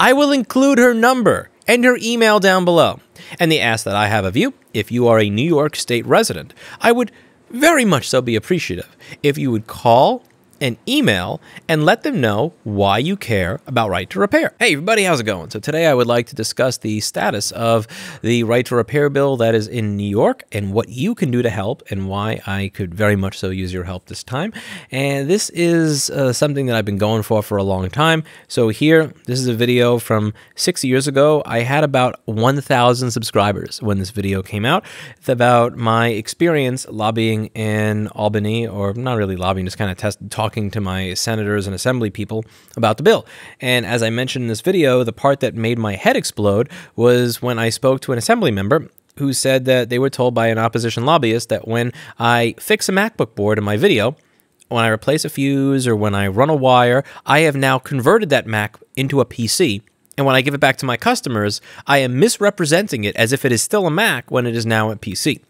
I will include her number and her email down below. And the ask that I have of you, if you are a New York State resident, I would very much so be appreciative if you would call an email and let them know why you care about right to repair. Hey everybody, how's it going? So today I would like to discuss the status of the right to repair bill that is in New York and what you can do to help and why I could very much so use your help this time. And this is uh, something that I've been going for for a long time. So here, this is a video from six years ago. I had about 1,000 subscribers when this video came out. It's about my experience lobbying in Albany, or not really lobbying, just kind of test, talking talking to my senators and assembly people about the bill. And as I mentioned in this video, the part that made my head explode was when I spoke to an assembly member who said that they were told by an opposition lobbyist that when I fix a MacBook board in my video, when I replace a fuse or when I run a wire, I have now converted that Mac into a PC. And when I give it back to my customers, I am misrepresenting it as if it is still a Mac when it is now a PC.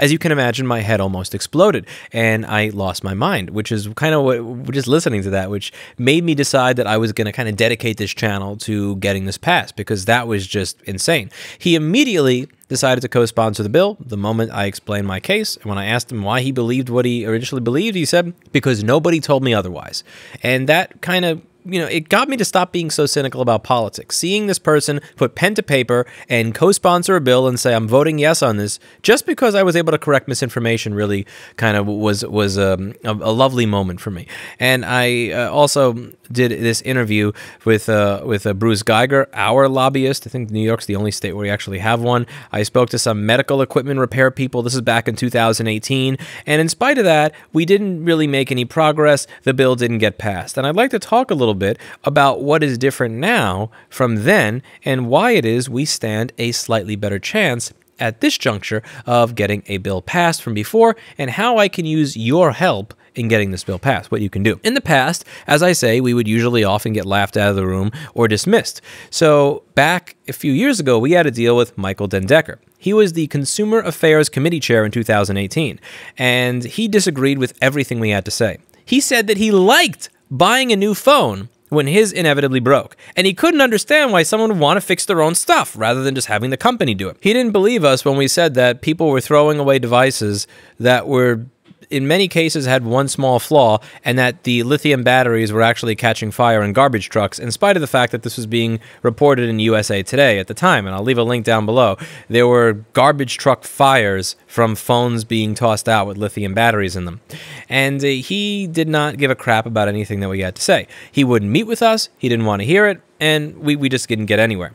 As you can imagine, my head almost exploded and I lost my mind, which is kind of what just listening to that, which made me decide that I was going to kind of dedicate this channel to getting this passed because that was just insane. He immediately decided to co-sponsor the bill the moment I explained my case. And when I asked him why he believed what he originally believed, he said, because nobody told me otherwise. And that kind of you know, it got me to stop being so cynical about politics. Seeing this person put pen to paper and co sponsor a bill and say, I'm voting yes on this, just because I was able to correct misinformation really kind of was, was um, a, a, lovely moment for me. And I uh, also did this interview with, uh, with uh, Bruce Geiger, our lobbyist. I think New York's the only state where we actually have one. I spoke to some medical equipment repair people. This is back in 2018. And in spite of that, we didn't really make any progress. The bill didn't get passed. And I'd like to talk a little little bit about what is different now from then and why it is we stand a slightly better chance at this juncture of getting a bill passed from before and how I can use your help in getting this bill passed, what you can do. In the past, as I say, we would usually often get laughed out of the room or dismissed. So back a few years ago, we had a deal with Michael Dendecker. He was the Consumer Affairs Committee Chair in 2018, and he disagreed with everything we had to say. He said that he liked buying a new phone when his inevitably broke. And he couldn't understand why someone would want to fix their own stuff rather than just having the company do it. He didn't believe us when we said that people were throwing away devices that were in many cases had one small flaw, and that the lithium batteries were actually catching fire in garbage trucks, in spite of the fact that this was being reported in USA Today at the time. And I'll leave a link down below. There were garbage truck fires from phones being tossed out with lithium batteries in them. And uh, he did not give a crap about anything that we had to say. He wouldn't meet with us, he didn't want to hear it, and we, we just didn't get anywhere.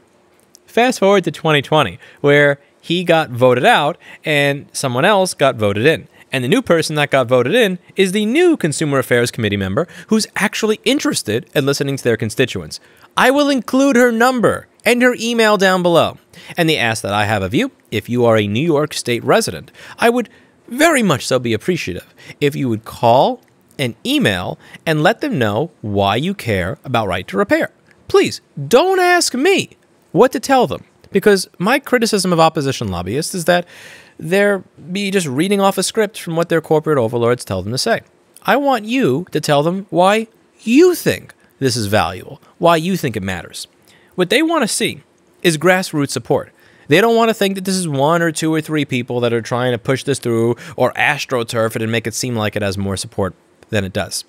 Fast forward to 2020, where he got voted out and someone else got voted in. And the new person that got voted in is the new Consumer Affairs Committee member who's actually interested in listening to their constituents. I will include her number and her email down below. And the ask that I have of you, if you are a New York State resident, I would very much so be appreciative if you would call and email and let them know why you care about right to repair. Please don't ask me what to tell them because my criticism of opposition lobbyists is that they're be just reading off a script from what their corporate overlords tell them to say. I want you to tell them why you think this is valuable, why you think it matters. What they want to see is grassroots support. They don't want to think that this is one or two or three people that are trying to push this through or astroturf it and make it seem like it has more support than it does.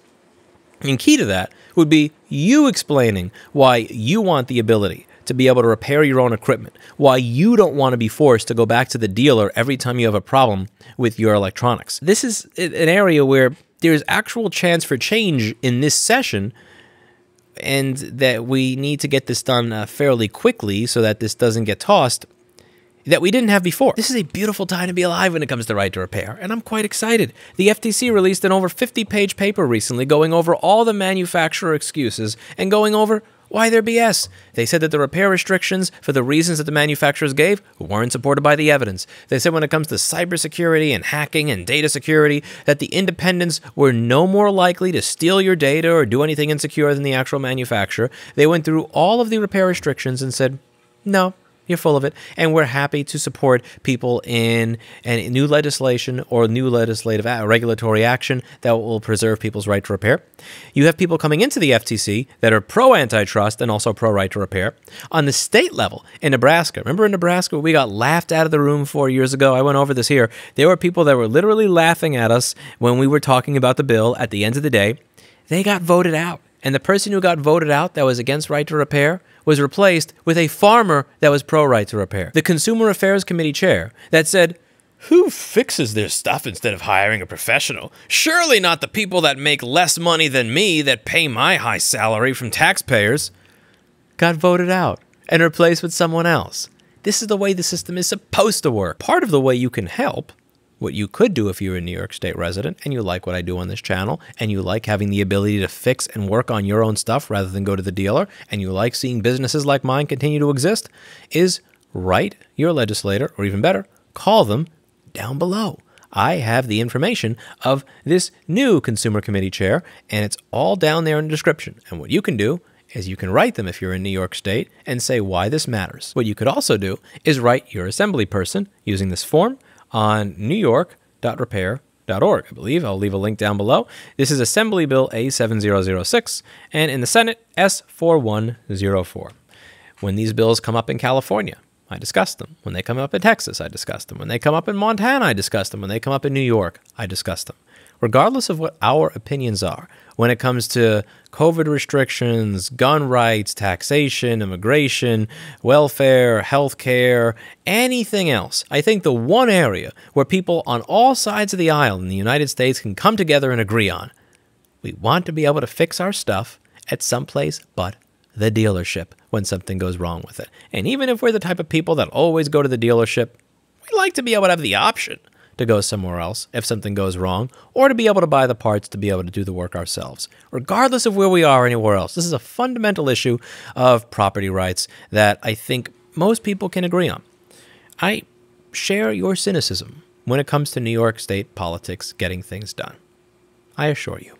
And key to that would be you explaining why you want the ability to be able to repair your own equipment, why you don't want to be forced to go back to the dealer every time you have a problem with your electronics. This is an area where there's actual chance for change in this session and that we need to get this done uh, fairly quickly so that this doesn't get tossed that we didn't have before. This is a beautiful time to be alive when it comes to right to repair, and I'm quite excited. The FTC released an over 50 page paper recently going over all the manufacturer excuses and going over why their BS? They said that the repair restrictions, for the reasons that the manufacturers gave, weren't supported by the evidence. They said when it comes to cybersecurity and hacking and data security, that the independents were no more likely to steal your data or do anything insecure than the actual manufacturer. They went through all of the repair restrictions and said, no, you're full of it. And we're happy to support people in, in new legislation or new legislative regulatory action that will preserve people's right to repair. You have people coming into the FTC that are pro antitrust and also pro right to repair. On the state level in Nebraska, remember in Nebraska, we got laughed out of the room four years ago. I went over this here. There were people that were literally laughing at us when we were talking about the bill at the end of the day. They got voted out and the person who got voted out that was against right to repair was replaced with a farmer that was pro right to repair. The Consumer Affairs Committee chair that said, who fixes their stuff instead of hiring a professional? Surely not the people that make less money than me that pay my high salary from taxpayers. Got voted out and replaced with someone else. This is the way the system is supposed to work. Part of the way you can help what you could do if you're a New York State resident and you like what I do on this channel and you like having the ability to fix and work on your own stuff rather than go to the dealer and you like seeing businesses like mine continue to exist is write your legislator or even better, call them down below. I have the information of this new consumer committee chair and it's all down there in the description. And what you can do is you can write them if you're in New York State and say why this matters. What you could also do is write your assembly person using this form on newyork.repair.org, I believe. I'll leave a link down below. This is Assembly Bill A7006, and in the Senate, S4104. When these bills come up in California, I discuss them. When they come up in Texas, I discuss them. When they come up in Montana, I discuss them. When they come up in New York, I discuss them regardless of what our opinions are when it comes to COVID restrictions, gun rights, taxation, immigration, welfare, healthcare, anything else. I think the one area where people on all sides of the aisle in the United States can come together and agree on we want to be able to fix our stuff at some place but the dealership when something goes wrong with it. And even if we're the type of people that always go to the dealership, we like to be able to have the option to go somewhere else if something goes wrong, or to be able to buy the parts to be able to do the work ourselves, regardless of where we are anywhere else. This is a fundamental issue of property rights that I think most people can agree on. I share your cynicism when it comes to New York State politics getting things done. I assure you,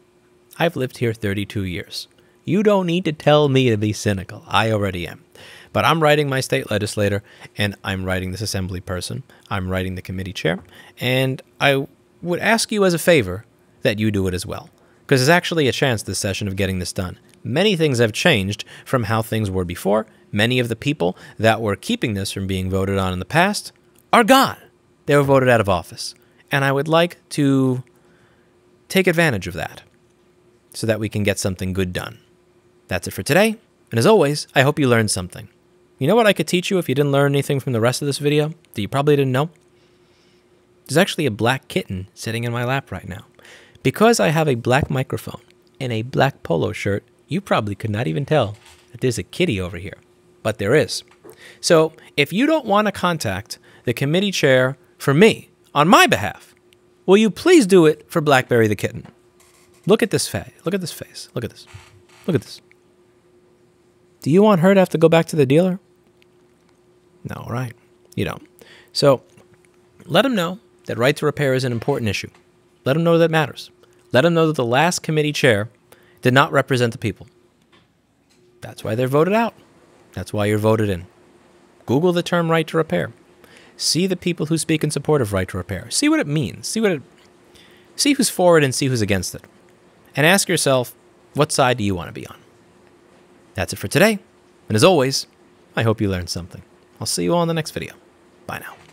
I've lived here 32 years. You don't need to tell me to be cynical. I already am. But I'm writing my state legislator and I'm writing this assembly person. I'm writing the committee chair. And I would ask you as a favor that you do it as well. Because there's actually a chance this session of getting this done. Many things have changed from how things were before. Many of the people that were keeping this from being voted on in the past are gone. They were voted out of office. And I would like to take advantage of that so that we can get something good done. That's it for today, and as always, I hope you learned something. You know what I could teach you if you didn't learn anything from the rest of this video that you probably didn't know? There's actually a black kitten sitting in my lap right now. Because I have a black microphone and a black polo shirt, you probably could not even tell that there's a kitty over here, but there is. So if you don't want to contact the committee chair for me on my behalf, will you please do it for Blackberry the kitten? Look at this face. Look at this face. Look at this. Look at this. Do you want her to have to go back to the dealer? No, right? You don't. So let them know that right to repair is an important issue. Let them know that matters. Let them know that the last committee chair did not represent the people. That's why they're voted out. That's why you're voted in. Google the term right to repair. See the people who speak in support of right to repair. See what it means. See what it see who's for it and see who's against it. And ask yourself, what side do you want to be on? That's it for today. And as always, I hope you learned something. I'll see you all in the next video. Bye now.